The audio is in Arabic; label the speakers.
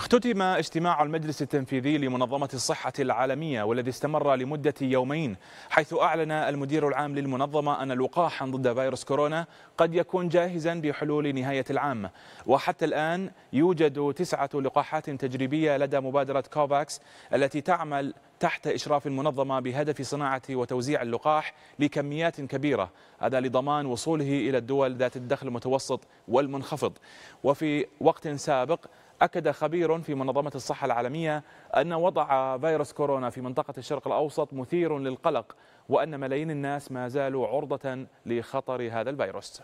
Speaker 1: اختتم اجتماع المجلس التنفيذي لمنظمة الصحة العالمية والذي استمر لمدة يومين حيث أعلن المدير العام للمنظمة أن لقاحا ضد فيروس كورونا قد يكون جاهزا بحلول نهاية العام وحتى الآن يوجد تسعة لقاحات تجريبية لدى مبادرة كوفاكس التي تعمل تحت إشراف المنظمة بهدف صناعة وتوزيع اللقاح لكميات كبيرة هذا لضمان وصوله إلى الدول ذات الدخل المتوسط والمنخفض وفي وقت سابق أكد خبير في منظمة الصحة العالمية أن وضع فيروس كورونا في منطقة الشرق الأوسط مثير للقلق وأن ملايين الناس ما زالوا عرضة لخطر هذا الفيروس